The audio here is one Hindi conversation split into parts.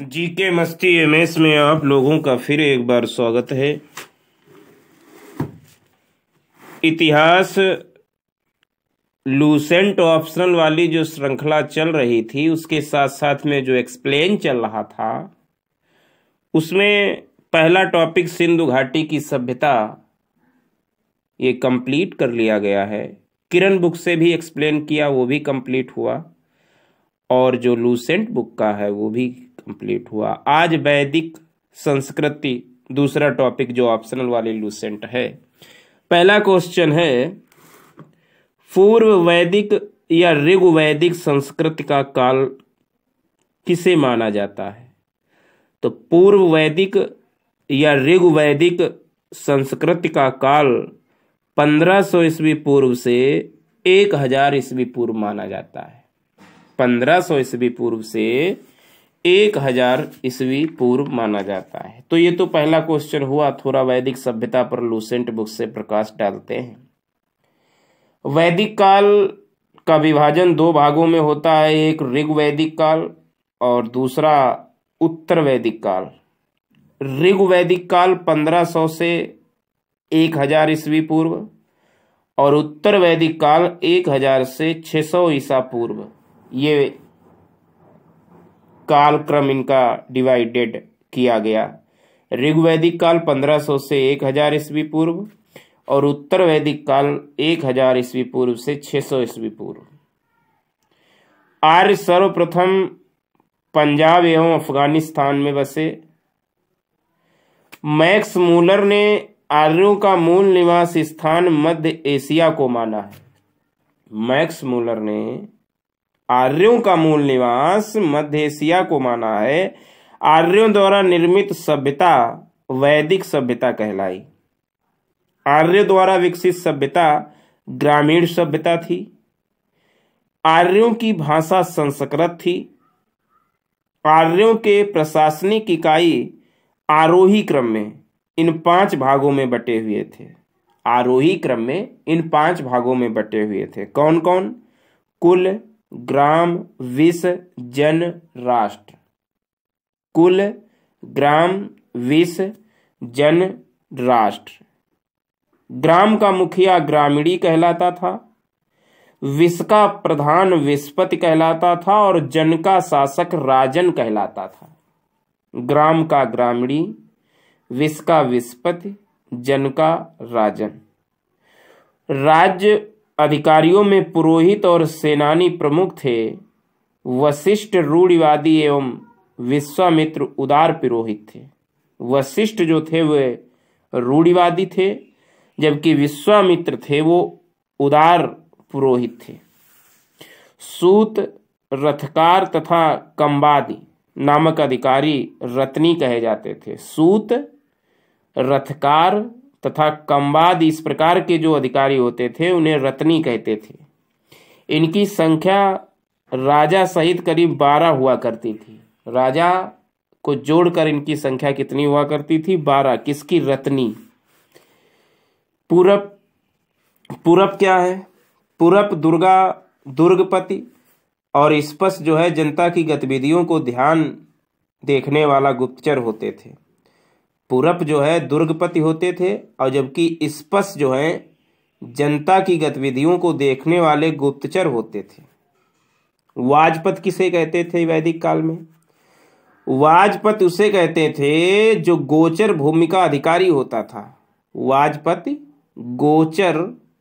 जी के मस्ती एम एस में आप लोगों का फिर एक बार स्वागत है इतिहास लूसेंट ऑप्शन वाली जो श्रृंखला चल रही थी उसके साथ साथ में जो एक्सप्लेन चल रहा था उसमें पहला टॉपिक सिंधु घाटी की सभ्यता ये कंप्लीट कर लिया गया है किरण बुक से भी एक्सप्लेन किया वो भी कंप्लीट हुआ और जो लूसेंट बुक का है वो भी कंप्लीट हुआ आज वैदिक संस्कृति दूसरा टॉपिक जो ऑप्शनल वाले लूसेंट है पहला क्वेश्चन है पूर्व वैदिक या ऋग्वैदिक संस्कृत का काल किसे माना जाता है तो पूर्व वैदिक या ऋग्वैदिक संस्कृत का काल 1500 सौ ईस्वी पूर्व से 1000 ईस्वी पूर्व माना जाता है 1500 सौ ईस्वी पूर्व से एक हजार ईस्वी पूर्व माना जाता है तो ये तो पहला क्वेश्चन हुआ थोड़ा वैदिक सभ्यता पर लूसेंट बुक से प्रकाश डालते हैं वैदिक काल का विभाजन दो भागों में होता है एक ऋग वैदिक काल और दूसरा उत्तर वैदिक काल ऋग वैदिक काल 1500 से 1000 ईस्वी पूर्व और उत्तर वैदिक काल 1000 से 600 ईसा पूर्व ये काल क्रम इनका डिवाइडेड किया गया ऋग्वैदिक काल 1500 से 1000 ईस्वी पूर्व और उत्तर वैदिक काल 1000 ईस्वी पूर्व से 600 ईस्वी पूर्व आर्य सर्वप्रथम पंजाब एवं अफगानिस्तान में बसे मैक्स मूलर ने आर्यों का मूल निवास स्थान मध्य एशिया को माना है मैक्स मूलर ने आर्यों का मूल निवास मध्य एशिया को माना है आर्यों द्वारा निर्मित सभ्यता वैदिक सभ्यता कहलाई आर्य द्वारा विकसित सभ्यता ग्रामीण सभ्यता थी आर्यों की भाषा संस्कृत थी आर्यों के प्रशासनिक इकाई आरोही क्रम में इन पांच भागों में बटे हुए थे आरोही क्रम में इन पांच भागों में बटे हुए थे कौन कौन कुल ग्राम विष जन राष्ट्र कुल ग्राम विष जन राष्ट्र ग्राम का मुखिया ग्रामीणी कहलाता था विश्व का प्रधान विस्पति कहलाता था और जन का शासक राजन कहलाता था ग्राम का ग्रामीणी विश्व का विस्पति जन का राजन राज्य अधिकारियों में पुरोहित और सेनानी प्रमुख थे वशिष्ठ रूढ़िवादी एवं विश्वामित्र उदार पुरोहित थे वशिष्ठ जो थे वे रूढ़िवादी थे जबकि विश्वामित्र थे वो उदार पुरोहित थे सूत रथकार तथा कंबादी नामक अधिकारी रत्नी कहे जाते थे सूत रथकार तथा कम्बाद इस प्रकार के जो अधिकारी होते थे उन्हें रत्नी कहते थे इनकी संख्या राजा सहित करीब बारह हुआ करती थी राजा को जोड़कर इनकी संख्या कितनी हुआ करती थी बारह किसकी रत्नी पूरब पूरब क्या है पूरब दुर्गा दुर्गपति और स्पष्ट जो है जनता की गतिविधियों को ध्यान देखने वाला गुप्तचर होते थे पूरप जो है दुर्गपति होते थे और जबकि स्पस जो है जनता की गतिविधियों को देखने वाले गुप्तचर होते थे वाजपत किसे कहते थे वैदिक काल में वाजपत उसे कहते थे जो गोचर भूमि का अधिकारी होता था वाजपत गोचर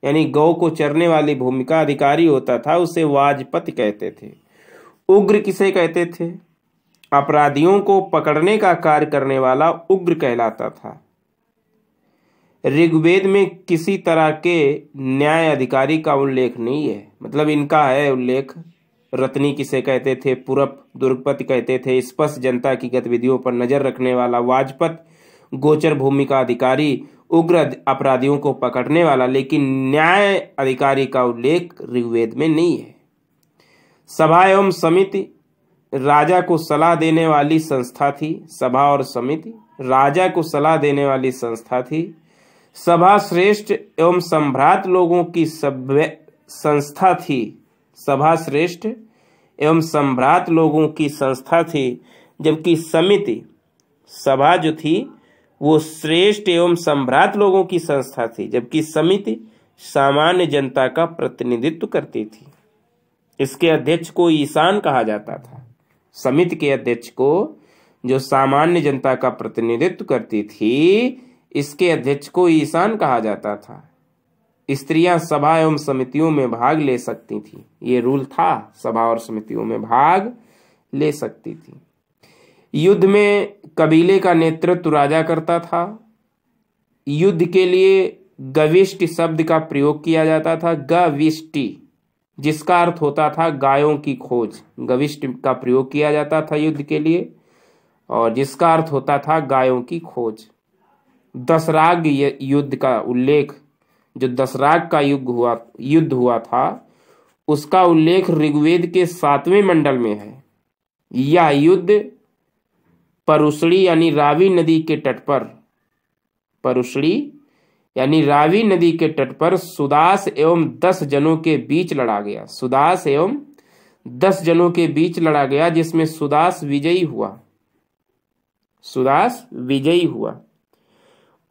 यानी गौ को चरने वाली भूमि का अधिकारी होता था उसे वाजपत कहते थे उग्र किसे कहते थे अपराधियों को पकड़ने का कार्य करने वाला उग्र कहलाता था ऋग्वेद में किसी तरह के न्याय अधिकारी का उल्लेख नहीं है मतलब इनका है उल्लेख रत्नी किसे कहते थे पुरप दुर्गपति कहते थे स्पष्ट जनता की गतिविधियों पर नजर रखने वाला वाजपत गोचर भूमि का अधिकारी उग्र अपराधियों को पकड़ने वाला लेकिन न्याय अधिकारी का उल्लेख ऋग्वेद में नहीं है सभा एवं समिति राजा को सलाह देने वाली संस्था थी सभा और समिति राजा को सलाह देने वाली संस्था थी सभा श्रेष्ठ एवं सम्भ्रात लोगों की सभ्य संस्था थी सभा श्रेष्ठ एवं सम्भ्रात लोगों की संस्था थी जबकि समिति सभा जो थी वो श्रेष्ठ एवं सम्भ्रात लोगों की संस्था थी जबकि समिति सामान्य जनता का प्रतिनिधित्व करती थी इसके अध्यक्ष को ईशान कहा जाता था समिति के अध्यक्ष को जो सामान्य जनता का प्रतिनिधित्व करती थी इसके अध्यक्ष को ईशान कहा जाता था स्त्रियां सभा एवं समितियों में भाग ले सकती थी ये रूल था सभा और समितियों में भाग ले सकती थी युद्ध में कबीले का नेतृत्व राजा करता था युद्ध के लिए गविष्टि शब्द का प्रयोग किया जाता था गविष्टि जिसका अर्थ होता था गायों की खोज गविष्ट का प्रयोग किया जाता था युद्ध के लिए और जिसका अर्थ होता था गायों की खोज दशराग युद्ध का उल्लेख जो दशराग का युग हुआ युद्ध हुआ था उसका उल्लेख ऋग्वेद के सातवें मंडल में है यह युद्ध परुषड़ी यानी रावी नदी के तट पर परुषड़ी यानी रावी नदी के तट पर सुदास एवं दस जनों के बीच लड़ा गया सुदास एवं दस जनों के बीच लड़ा गया जिसमें सुदास विजयी हुआ सुदास विजयी हुआ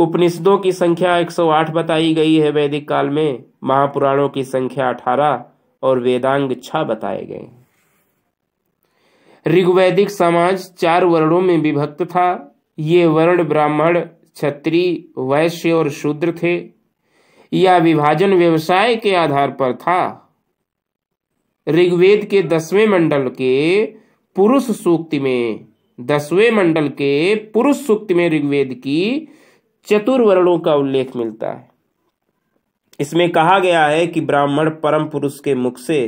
उपनिषदों की संख्या 108 बताई गई है वैदिक काल में महापुराणों की संख्या 18 और वेदांग छह बताए गए ऋग्वैदिक समाज चार वर्णों में विभक्त था ये वर्ण ब्राह्मण क्षत्रिय वैश्य और शूद्र थे या विभाजन व्यवसाय के आधार पर था ऋग्वेद के दसवें मंडल के पुरुष सूक्ति में दसवें मंडल के पुरुष सूक्ति में ऋग्वेद की चतुर्वर्णों का उल्लेख मिलता है इसमें कहा गया है कि ब्राह्मण परम पुरुष के मुख से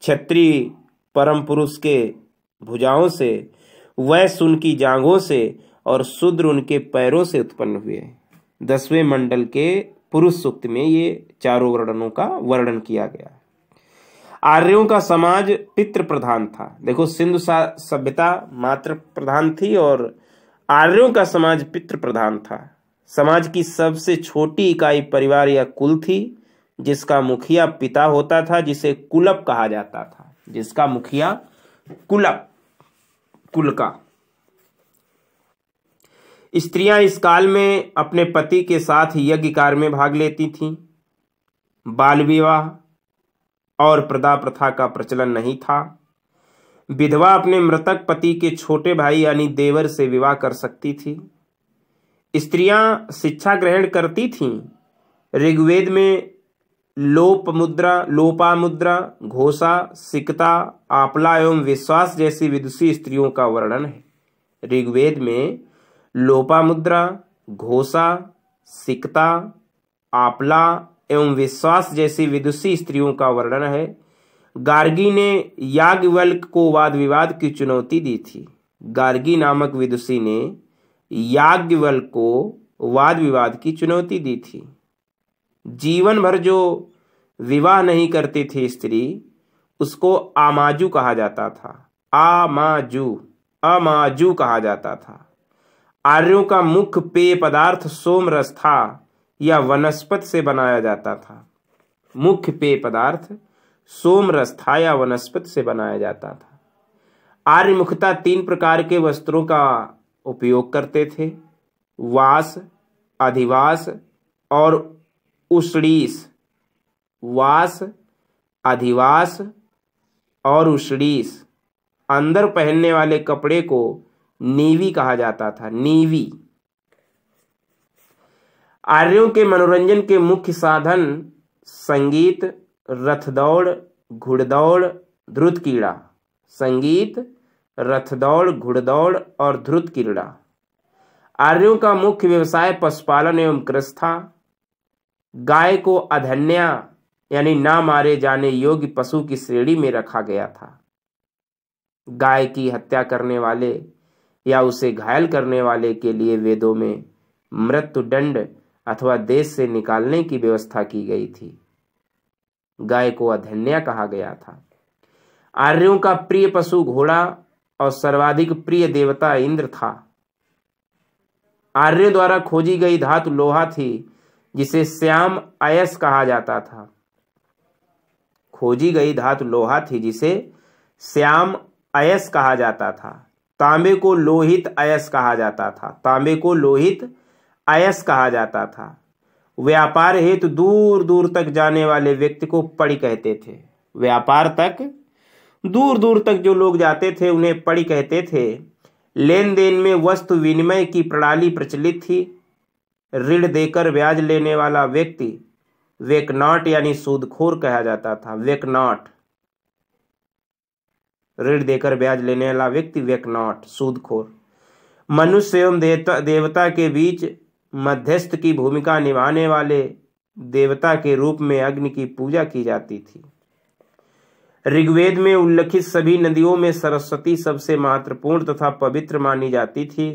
क्षत्रिय परम पुरुष के भुजाओं से वैश्य की जांघों से और शूद्र उनके पैरों से उत्पन्न हुए दसवें मंडल के पुरुष सूक्त में ये चारों वर्णनों का वर्णन किया गया आर्यों का समाज पितृ प्रधान था देखो सिंधु सभ्यता मात्र प्रधान थी और आर्यों का समाज पितृ प्रधान था समाज की सबसे छोटी इकाई परिवार या कुल थी जिसका मुखिया पिता होता था जिसे कुलप कहा जाता था जिसका मुखिया कुलप कुल का स्त्रियां इस काल में अपने पति के साथ यज्ञ कार्य में भाग लेती थीं बाल विवाह और प्रदा प्रथा का प्रचलन नहीं था विधवा अपने मृतक पति के छोटे भाई यानी देवर से विवाह कर सकती थी स्त्रियां शिक्षा ग्रहण करती थीं ऋग्वेद में लोप मुद्रा लोपा मुद्रा घोषा सिकता आपला एवं विश्वास जैसी विदुषी स्त्रियों का वर्णन है ऋग्वेद में लोपामुद्रा घोषा सिकता आपला एवं विश्वास जैसी विदुषी स्त्रियों का वर्णन है गार्गी ने याज्ञवल्क को वाद विवाद की चुनौती दी थी गार्गी नामक विदुषी ने याज्ञवल्क को वाद विवाद की चुनौती दी थी जीवन भर जो विवाह नहीं करती थी स्त्री उसको आमाजू कहा जाता था आमाजू अमाजू कहा जाता था आर्यों का मुख्य पेय पदार्थ सोमरस था या वनस्पत से बनाया जाता था मुख्य पेय पदार्थ सोमरस था या वनस्पत से बनाया जाता था आर्य मुख्यता तीन प्रकार के वस्त्रों का उपयोग करते थे वास अधिवास और उष्णीस वास अधिवास और उष्णीस अंदर पहनने वाले कपड़े को नेवी कहा जाता था नेवी आर्यों के मनोरंजन के मुख्य साधन संगीत रथ दौड़ घुड़दौड़ ध्रुत कीड़ा संगीत रथ दौड़ घुड़दौड़ और ध्रुत कीड़ा आर्यों का मुख्य व्यवसाय पशुपालन एवं कृषि था गाय को अधन्या यानी ना मारे जाने योग्य पशु की श्रेणी में रखा गया था गाय की हत्या करने वाले या उसे घायल करने वाले के लिए वेदों में मृत्यु दंड अथवा देश से निकालने की व्यवस्था की गई थी गाय को अधन्या कहा गया था आर्यों का प्रिय पशु घोड़ा और सर्वाधिक प्रिय देवता इंद्र था आर्य द्वारा खोजी गई धातु लोहा थी जिसे श्याम आयस कहा जाता था खोजी गई धातु लोहा थी जिसे श्याम अयस कहा जाता था तांबे को लोहित अयस कहा जाता था तांबे को लोहित अयस कहा जाता था व्यापार हेतु दूर दूर तक जाने वाले व्यक्ति को पड़ी कहते थे व्यापार तक दूर दूर तक जो लोग जाते थे उन्हें पड़ी कहते थे लेन देन में वस्तु विनिमय की प्रणाली प्रचलित थी ऋण देकर ब्याज लेने वाला व्यक्ति वेकनॉट यानी सूदखोर कहा जाता था वेकनॉट ऋण देकर ब्याज लेने वाला व्यक्ति नॉट सूदखोर मनुष्य एवं देवता देवता के बीच मध्यस्थ की भूमिका निभाने वाले देवता के रूप में अग्नि की पूजा की जाती थी ऋग्वेद में उल्लिखित सभी नदियों में सरस्वती सबसे महत्वपूर्ण तथा पवित्र मानी जाती थी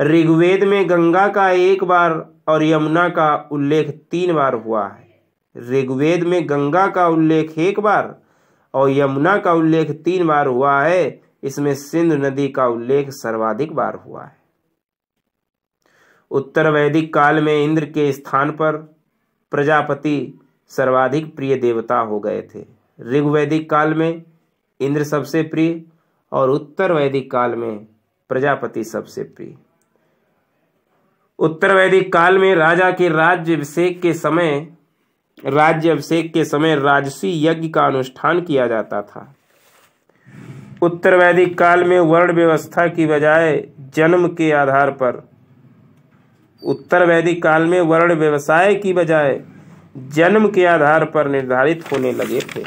ऋग्वेद में गंगा का एक बार और यमुना का उल्लेख तीन बार हुआ है ऋग्वेद में गंगा का उल्लेख एक बार और यमुना का उल्लेख तीन बार हुआ है इसमें सिंधु नदी का उल्लेख सर्वाधिक बार हुआ है उत्तर वैदिक काल में इंद्र के स्थान पर प्रजापति सर्वाधिक प्रिय देवता हो गए थे ऋग्वैदिक काल में इंद्र सबसे प्रिय और उत्तर वैदिक काल में प्रजापति सबसे प्रिय उत्तर वैदिक काल में राजा के राज्य अभिषेक के समय राज्य अभिषेक के समय राजसी यज्ञ का अनुष्ठान किया जाता था उत्तर वैदिक काल में वर्ण व्यवस्था की बजाय जन्म के आधार पर उत्तर वैदिक काल में वर्ण व्यवसाय की बजाय जन्म के आधार पर निर्धारित होने लगे थे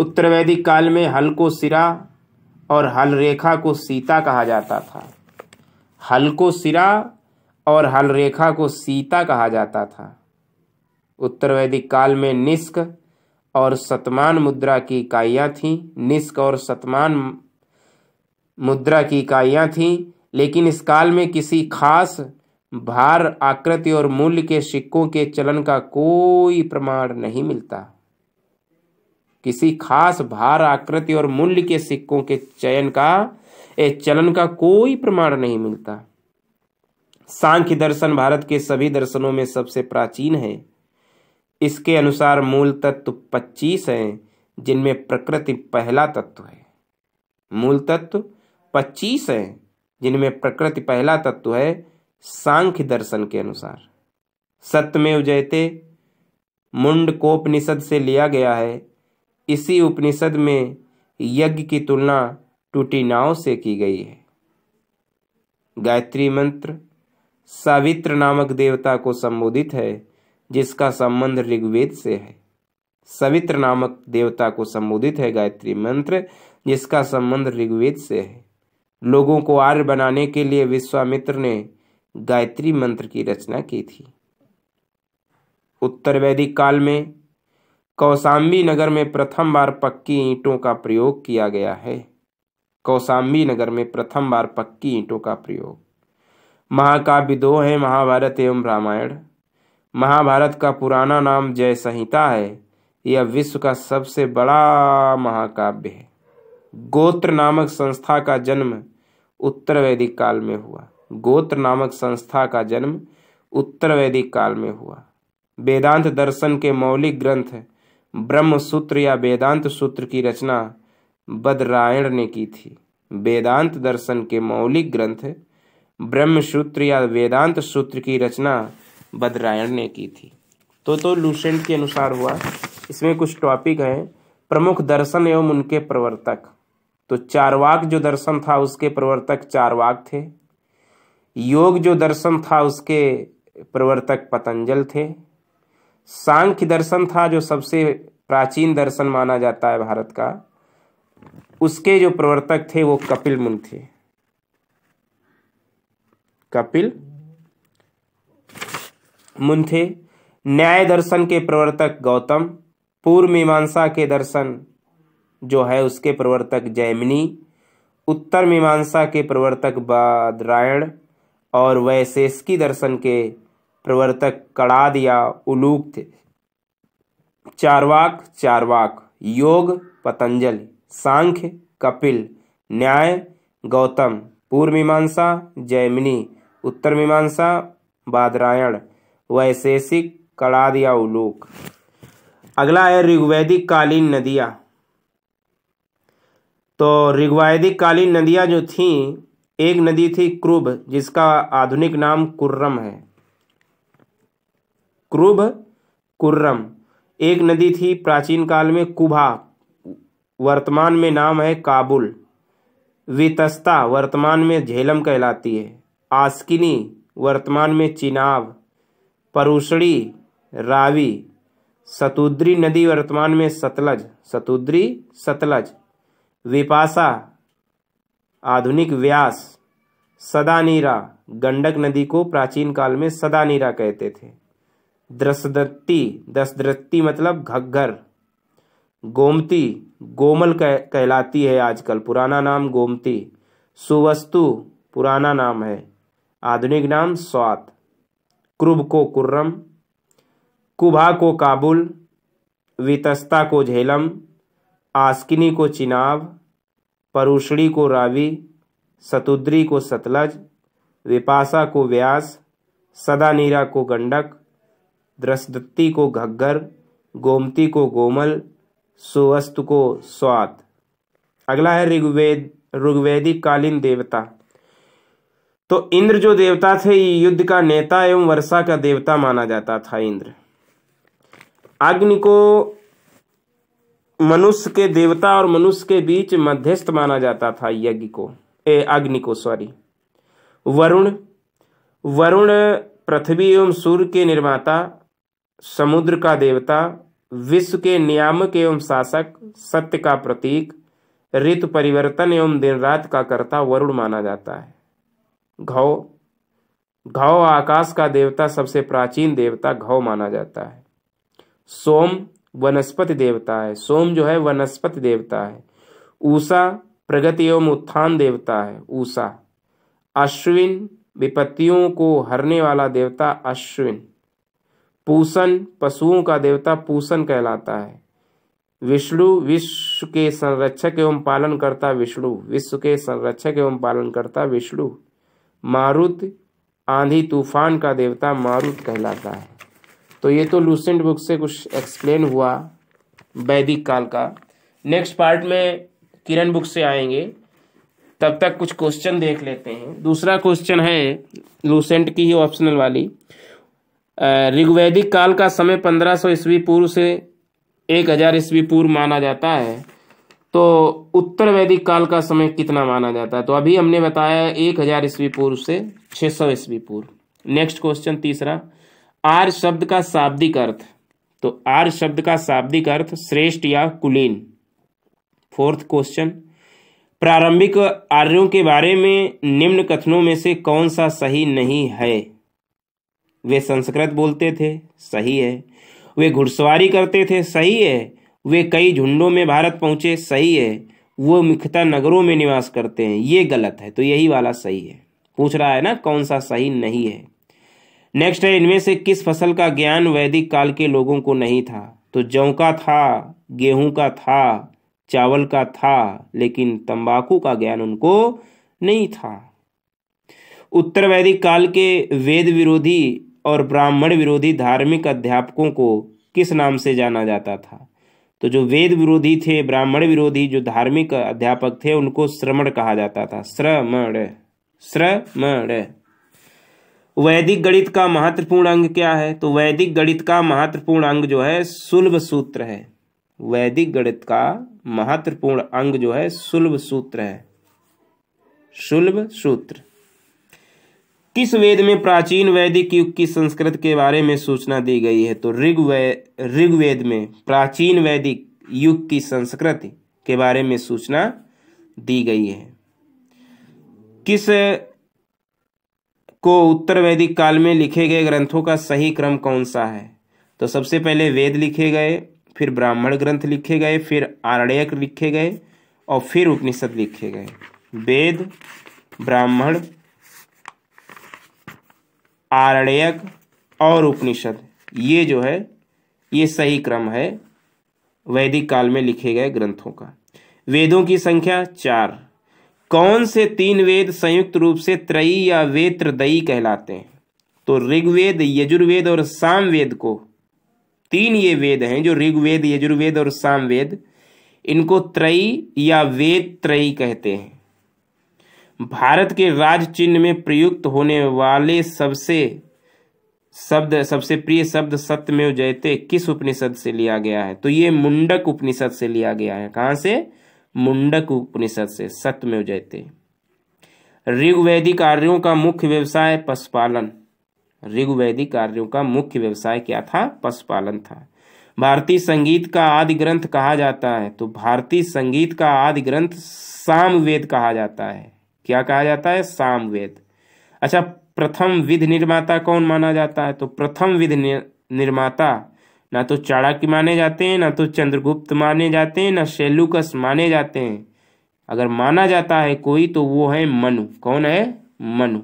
उत्तर वैदिक काल में हल को सिरा और हल रेखा को सीता कहा जाता था हल को सिरा और हलरेखा को सीता कहा जाता था उत्तर वैदिक काल में निष्क और सतमान मुद्रा की इकाइयाँ थीं निष्क और सतमान मुद्रा की इकाइयाँ थीं लेकिन इस काल में किसी खास भार आकृति और मूल्य के सिक्कों के चलन का कोई प्रमाण नहीं मिलता किसी खास भार आकृति और मूल्य के सिक्कों के चयन का चलन का कोई प्रमाण नहीं मिलता सांख्य दर्शन भारत के सभी दर्शनों में सबसे प्राचीन है इसके अनुसार मूल तत्व पच्चीस हैं जिनमें प्रकृति पहला तत्व है मूल तत्व पच्चीस हैं जिनमें प्रकृति पहला तत्व है सांख्य दर्शन के अनुसार सत्यमेव जयते कोपनिषद से लिया गया है इसी उपनिषद में यज्ञ की तुलना टूटी नाव से की गई है गायत्री मंत्र सावित्र नामक देवता को संबोधित है जिसका संबंध ऋग्वेद से है सवित्र नामक देवता को संबोधित है गायत्री मंत्र जिसका संबंध ऋग्वेद से है लोगों को आर्य बनाने के लिए विश्वामित्र ने गायत्री मंत्र की रचना की थी उत्तर वैदिक काल में कौसाम्बी नगर में प्रथम बार पक्की ईंटों का प्रयोग किया गया है कौसाम्बी नगर में प्रथम बार पक्की ईंटों का प्रयोग महाकाव्य दो हैं महाभारत एवं रामायण महाभारत का पुराना नाम जय संहिता है यह विश्व का सबसे बड़ा महाकाव्य है गोत्र नामक संस्था का जन्म उत्तर वैदिक काल में हुआ गोत्र नामक संस्था का जन्म उत्तर वैदिक काल में हुआ वेदांत दर्शन के मौलिक ग्रंथ ब्रह्म सूत्र या वेदांत सूत्र की रचना बदरायण ने की थी वेदांत दर्शन के मौलिक ग्रंथ ब्रह्म सूत्र या वेदांत सूत्र की रचना बदरायण ने की थी तो तो लूसेंट के अनुसार हुआ इसमें कुछ टॉपिक हैं प्रमुख दर्शन एवं उनके प्रवर्तक तो चारवाक जो दर्शन था उसके प्रवर्तक चारवाक थे योग जो दर्शन था उसके प्रवर्तक पतंजल थे सांख्य दर्शन था जो सबसे प्राचीन दर्शन माना जाता है भारत का उसके जो प्रवर्तक थे वो कपिल मुन थे कपिल मुंथे न्याय दर्शन के प्रवर्तक गौतम पूर्व मीमांसा के दर्शन जो है उसके प्रवर्तक जैमिनी उत्तर मीमांसा के प्रवर्तक बादरायण और वैशेषकी दर्शन के प्रवर्तक कड़ाद या उलूक थे चारवाक चारवाक योग पतंजलि सांख्य कपिल न्याय गौतम पूर्व मीमांसा जैमिनी उत्तर मीमांसा बादरायण वैशेषिक कड़ाद या उलोक अगला है ऋग्वैदिक कालीन नदियाँ तो ऋग्वैदिक कालीन नदियाँ जो थी एक नदी थी क्रुभ जिसका आधुनिक नाम कुर्रम है क्रुभ कुर्रम एक नदी थी प्राचीन काल में कुभा वर्तमान में नाम है काबुल वितस्ता वर्तमान में झेलम कहलाती है आस्किनी वर्तमान में चिनाब परूषणी रावी सतुद्री नदी वर्तमान में सतलज सतुद्री सतलज विपासा आधुनिक व्यास सदानीरा गंडक नदी को प्राचीन काल में सदानीरा कहते थे दसदत्ती दसदत्ती मतलब घग्घर गोमती गोमल कह, कहलाती है आजकल पुराना नाम गोमती सुवस्तु पुराना नाम है आधुनिक नाम स्वात क्रुब को कुर्रम कुभा को काबुल वितस्ता को झेलम आस्किनी को चिनाव परुषणी को रावी सतुद्री को सतलज विपासा को व्यास सदानीरा को गंडक द्रसदत्ती को घग्गर गोमती को गोमल सुवस्तु को स्वात अगला है ऋग्वेद ऋग्वेदिक कालीन देवता तो इंद्र जो देवता थे युद्ध का नेता एवं वर्षा का देवता माना जाता था इंद्र अग्नि को मनुष्य के देवता और मनुष्य के बीच मध्यस्थ माना जाता था यज्ञ को ए अग्नि को सॉरी वरुण वरुण पृथ्वी एवं सूर्य के निर्माता समुद्र का देवता विश्व के नियामक एवं शासक सत्य का प्रतीक ऋतु परिवर्तन एवं दिन रात का कर्ता वरुण माना जाता है घव घव आकाश का देवता सबसे प्राचीन देवता घव माना जाता है सोम वनस्पति देवता है सोम जो है वनस्पति देवता है ऊषा प्रगति एवं उत्थान देवता है ऊषा अश्विन विपत्तियों को हरने वाला देवता अश्विन पूषण पशुओं का देवता पूषण कहलाता है विष्णु विश्व के संरक्षक एवं पालन करता विष्णु विश्व के संरक्षक एवं पालन करता विष्णु मारुत आंधी तूफान का देवता मारुत कहलाता है तो ये तो लूसेंट बुक से कुछ एक्सप्लेन हुआ वैदिक काल का नेक्स्ट पार्ट में किरण बुक से आएंगे तब तक कुछ क्वेश्चन देख लेते हैं दूसरा क्वेश्चन है लूसेंट की ही ऑप्शनल वाली ऋग्वैदिक काल का समय 1500 ईस्वी पूर्व से 1000 ईस्वी पूर्व माना जाता है तो उत्तर वैदिक काल का समय कितना माना जाता है तो अभी हमने बताया एक हजार ईस्वी पूर्व से छह सौ ईस्वी पूर्व नेक्स्ट क्वेश्चन तीसरा आर शब्द का शाब्दिक अर्थ तो आर शब्द का शाब्दिक अर्थ श्रेष्ठ या कुलीन फोर्थ क्वेश्चन प्रारंभिक आर्यों के बारे में निम्न कथनों में से कौन सा सही नहीं है वे संस्कृत बोलते थे सही है वे घुड़सवारी करते थे सही है वे कई झुंडों में भारत पहुंचे सही है वो मुख्यतः नगरों में निवास करते हैं ये गलत है तो यही वाला सही है पूछ रहा है ना कौन सा सही नहीं है नेक्स्ट है इनमें से किस फसल का ज्ञान वैदिक काल के लोगों को नहीं था तो जौ का था गेहूं का था चावल का था लेकिन तंबाकू का ज्ञान उनको नहीं था उत्तर वैदिक काल के वेद विरोधी और ब्राह्मण विरोधी धार्मिक अध्यापकों को किस नाम से जाना जाता था तो जो वेद विरोधी थे ब्राह्मण विरोधी जो धार्मिक अध्यापक थे उनको श्रमण कहा जाता था श्रमण श्रमण वैदिक गणित का महत्वपूर्ण अंग क्या है तो वैदिक गणित का महत्वपूर्ण अंग जो है सुलभ सूत्र है वैदिक गणित का महत्वपूर्ण अंग जो है सुलभ सूत्र है सुलभ सूत्र किस वेद में प्राचीन वैदिक युग की संस्कृत के बारे में सूचना दी गई है तो ऋग ऋग्वेद में प्राचीन वैदिक युग की संस्कृत के बारे में सूचना दी गई है किस को उत्तर वैदिक काल में लिखे गए ग्रंथों का सही क्रम कौन सा है तो सबसे पहले वेद लिखे गए फिर ब्राह्मण ग्रंथ लिखे गए फिर आरण्यक लिखे गए और फिर उपनिषद लिखे गए वेद ब्राह्मण आरण्यक और उपनिषद ये जो है ये सही क्रम है वैदिक काल में लिखे गए ग्रंथों का वेदों की संख्या चार कौन से तीन वेद संयुक्त रूप से त्रयी या वेत्रदयी कहलाते हैं तो ऋग्वेद यजुर्वेद और सामवेद को तीन ये वेद हैं जो ऋग्वेद यजुर्वेद और सामवेद इनको त्रयी या वेद त्रयी कहते हैं भारत के राज चिन्ह में प्रयुक्त होने वाले सबसे शब्द सबसे प्रिय शब्द सत्यमेव जयते किस उपनिषद से लिया गया है तो ये मुंडक उपनिषद से लिया गया है कहां से मुंडक उपनिषद से सत्यमेव जयते ऋग्वैदिक कार्यों का मुख्य व्यवसाय पशुपालन ऋग्वैदिक कार्यों का मुख्य व्यवसाय क्या था पशुपालन था भारतीय संगीत का आदि ग्रंथ कहा जाता है तो भारतीय संगीत का आदि ग्रंथ सामवेद कहा जाता है क्या कहा जाता है सामवेद अच्छा प्रथम विध निर्माता कौन माना जाता है तो प्रथम विध निर्माता ना तो चाणक्य माने जाते हैं ना तो चंद्रगुप्त माने जाते हैं ना शेलुकस माने जाते हैं अगर माना जाता है कोई तो वो है मनु कौन है मनु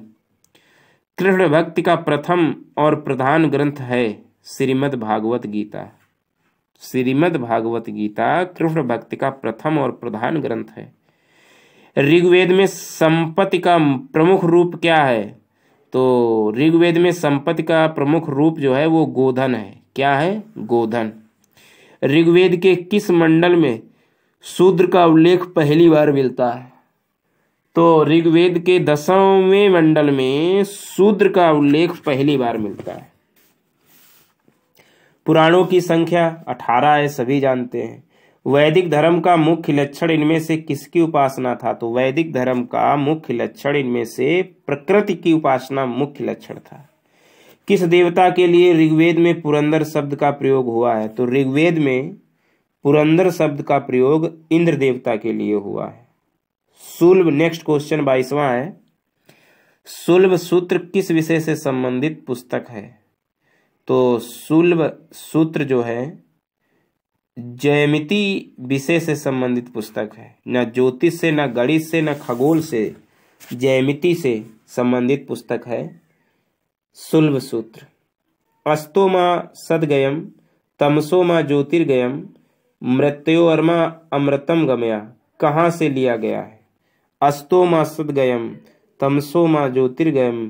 कृष्ण भक्ति का प्रथम और प्रधान ग्रंथ है श्रीमद् भागवत गीता श्रीमद् भागवत गीता कृष्ण भक्ति का प्रथम और प्रधान ग्रंथ है ऋग्वेद में संपत्ति का प्रमुख रूप क्या है तो ऋग्वेद में संपत्ति का प्रमुख रूप जो है वो गोधन है क्या है गोधन ऋग्वेद के किस मंडल में शूद्र का उल्लेख पहली बार मिलता है तो ऋग्वेद के दसवें मंडल में शूद्र का उल्लेख पहली बार मिलता है पुराणों की संख्या अठारह है सभी जानते हैं वैदिक धर्म का मुख्य लक्षण इनमें से किसकी उपासना था तो वैदिक धर्म का मुख्य लक्षण इनमें से प्रकृति की उपासना मुख्य लक्षण था किस देवता के लिए ऋग्वेद में पुरंदर शब्द का प्रयोग हुआ है तो ऋग्वेद में पुरंदर शब्द का प्रयोग इंद्र देवता के लिए हुआ है सुल्भ नेक्स्ट क्वेश्चन बाईसवां है सुल्भ सूत्र किस विषय से संबंधित पुस्तक है तो सुल्भ सूत्र जो है जयमिति विषय से संबंधित पुस्तक है न ज्योतिष से न गणित से न खगोल से जयमिति से संबंधित पुस्तक है सुल्भ सूत्र अस्तो माँ सदगयम माँ ज्योतिर्गयम मृत्योर्मा अमृतम गमया कहाँ से लिया गया है अस्तो माँ सदगयम माँ ज्योतिर्गयम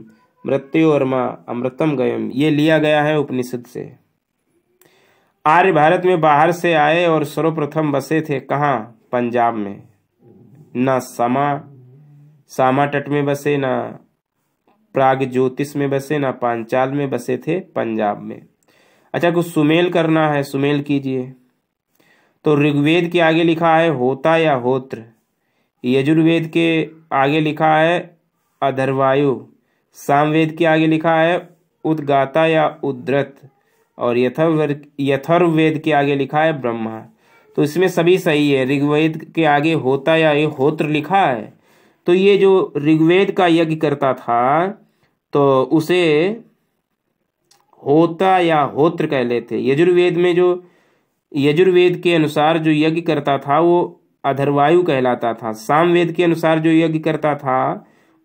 मृत्योर्मा अमृतम गयम ये लिया गया है उपनिषद से आर्य भारत में बाहर से आए और सर्वप्रथम बसे थे कहाँ पंजाब में ना समा सामा तट में बसे ना प्राग ज्योतिष में बसे ना पांचाल में बसे थे पंजाब में अच्छा कुछ सुमेल करना है सुमेल कीजिए तो ऋग्वेद के आगे लिखा है होता या होत्र यजुर्वेद के आगे लिखा है अधर्वायु सामवेद के आगे लिखा है उद्गाता या उद्रत और यथर्वेद यथर्वेद के आगे लिखा है ब्रह्मा तो इसमें सभी सही है ऋग्वेद के आगे होता या ये होत्र लिखा है तो ये जो ऋग्वेद का यज्ञ करता था तो उसे होता या होत्र कह लेते यजुर्वेद में जो यजुर्वेद के अनुसार जो यज्ञ करता था वो अधर्वायु कहलाता था सामवेद के अनुसार जो यज्ञ करता था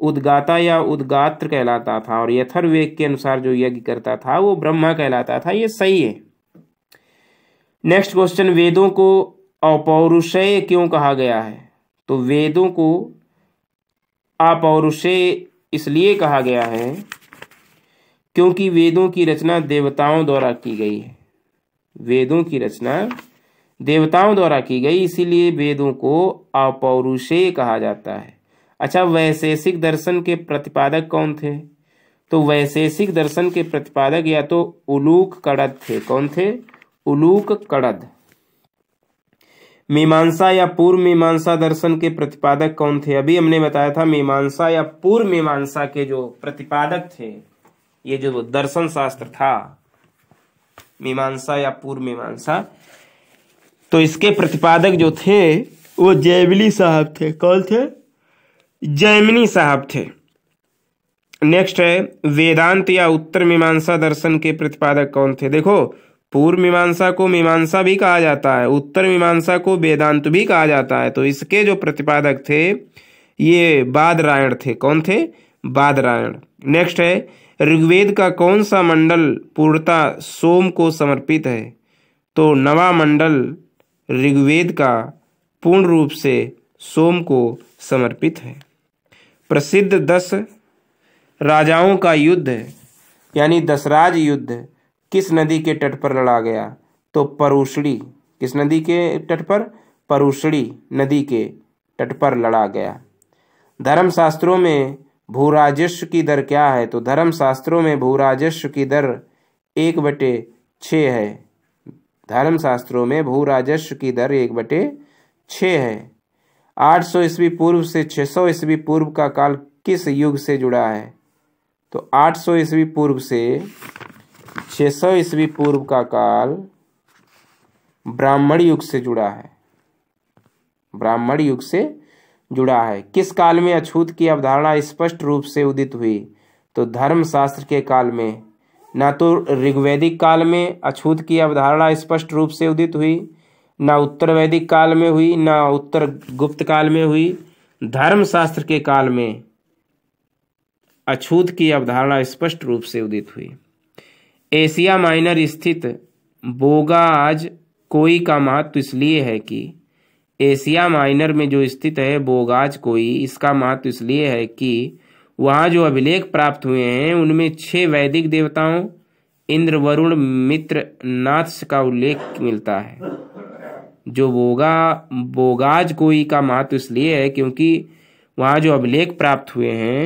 उद्गाता या उद्गात्र कहलाता था और यथर्वेग के अनुसार जो यज्ञ करता था वो ब्रह्मा कहलाता था ये सही है नेक्स्ट क्वेश्चन वेदों को अपौरुषेय क्यों कहा गया है तो वेदों को अपौरुषेय इसलिए कहा गया है क्योंकि वेदों की रचना देवताओं द्वारा की गई है वेदों की रचना देवताओं द्वारा की गई इसीलिए वेदों को अपौरुषेय कहा जाता है अच्छा वैशेषिक दर्शन के प्रतिपादक कौन थे तो वैशेषिक दर्शन के प्रतिपादक या तो उलूक कड़द थे कौन थे उलूक कड़द मीमांसा या पूर्व मीमांसा दर्शन के प्रतिपादक कौन थे अभी हमने बताया था मीमांसा या पूर्व मीमांसा के जो प्रतिपादक थे ये जो दर्शन शास्त्र था मीमांसा या पूर्व मीमांसा तो इसके प्रतिपादक जो थे वो जैवली साहब थे कौन थे जैमिनी साहब थे नेक्स्ट है वेदांत या उत्तर मीमांसा दर्शन के प्रतिपादक कौन थे देखो पूर्व मीमांसा को मीमांसा भी कहा जाता है उत्तर मीमांसा को वेदांत भी कहा जाता है तो इसके जो प्रतिपादक थे ये बादरायण थे कौन थे बादरायण नेक्स्ट है ऋग्वेद का कौन सा मंडल पूर्णता सोम को समर्पित है तो नवा मंडल ऋग्वेद का पूर्ण रूप से सोम को समर्पित है प्रसिद्ध दस राजाओं का युद्ध यानी दसराज युद्ध किस नदी के तट पर लड़ा गया तो परूषणी किस नदी के तट पर परूषणी नदी के तट पर लड़ा गया धर्मशास्त्रों में भूराजस्व की दर क्या है तो धर्मशास्त्रों में भूराजस्व की दर एक बटे छः है धर्मशास्त्रों में भू राजस्व की दर एक बटे छः है 800 ईस्वी पूर्व से 600 ईस्वी पूर्व का काल किस युग से जुड़ा है तो 800 ईस्वी पूर्व से 600 ईस्वी पूर्व का काल ब्राह्मण युग से जुड़ा है ब्राह्मण युग से जुड़ा है किस काल में अछूत की अवधारणा स्पष्ट रूप से उदित हुई तो धर्मशास्त्र के काल में ना तो ऋग्वैदिक काल में अछूत की अवधारणा स्पष्ट रूप से उदित हुई ना उत्तर वैदिक काल में हुई ना उत्तर गुप्त काल में हुई धर्मशास्त्र के काल में अछूत की अवधारणा स्पष्ट रूप से उदित हुई एशिया माइनर स्थित बोगाज कोई का महत्व इसलिए है कि एशिया माइनर में जो स्थित है बोगाज कोई इसका महत्व इसलिए है कि वहाँ जो अभिलेख प्राप्त हुए हैं उनमें छह वैदिक देवताओं इंद्र वरुण मित्र नाथ का उल्लेख मिलता है जो बोगा बोगाज कोई का महत्व इसलिए है क्योंकि वहाँ जो अभिलेख प्राप्त हुए हैं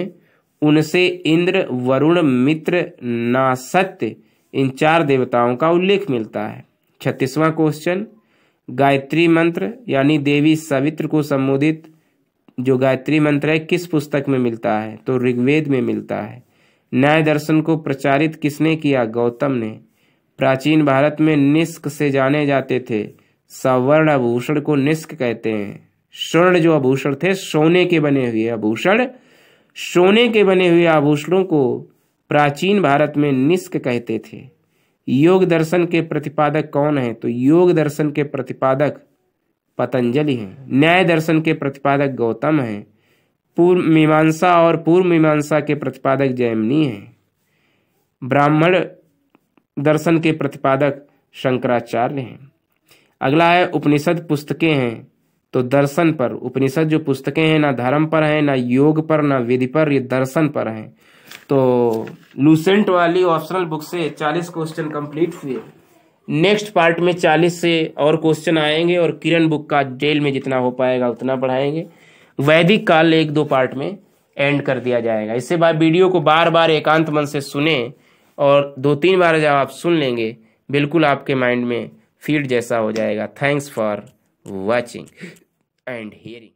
उनसे इंद्र वरुण मित्र नासत्य इन चार देवताओं का उल्लेख मिलता है छत्तीसवां क्वेश्चन गायत्री मंत्र यानी देवी सवित्र को संबोधित जो गायत्री मंत्र है किस पुस्तक में मिलता है तो ऋग्वेद में मिलता है न्याय दर्शन को प्रचारित किसने किया गौतम ने प्राचीन भारत में निष्क से जाने जाते थे सवर्ण आभूषण को निष्क कहते हैं स्वर्ण जो आभूषण थे सोने के बने हुए आभूषण सोने के बने हुए आभूषणों को प्राचीन भारत में निष्क कहते थे योग दर्शन के प्रतिपादक कौन है तो योग दर्शन के प्रतिपादक पतंजलि हैं न्याय दर्शन के प्रतिपादक गौतम हैं पूर्व मीमांसा और पूर्व मीमांसा के प्रतिपादक जैमिनी हैं ब्राह्मण दर्शन के प्रतिपादक शंकराचार्य हैं अगला है उपनिषद पुस्तकें हैं तो दर्शन पर उपनिषद जो पुस्तकें हैं ना धर्म पर हैं ना योग पर ना विधि पर ये दर्शन पर हैं तो लूसेंट वाली ऑप्शनल बुक से चालीस क्वेश्चन कंप्लीट हुए नेक्स्ट पार्ट में चालीस से और क्वेश्चन आएंगे और किरण बुक का जेल में जितना हो पाएगा उतना पढ़ाएंगे वैदिक काल एक दो पार्ट में एंड कर दिया जाएगा इससे बाद वीडियो को बार बार एकांत मन से सुने और दो तीन बार जब आप सुन लेंगे बिल्कुल आपके माइंड में फील्ड जैसा हो जाएगा thanks for watching and hearing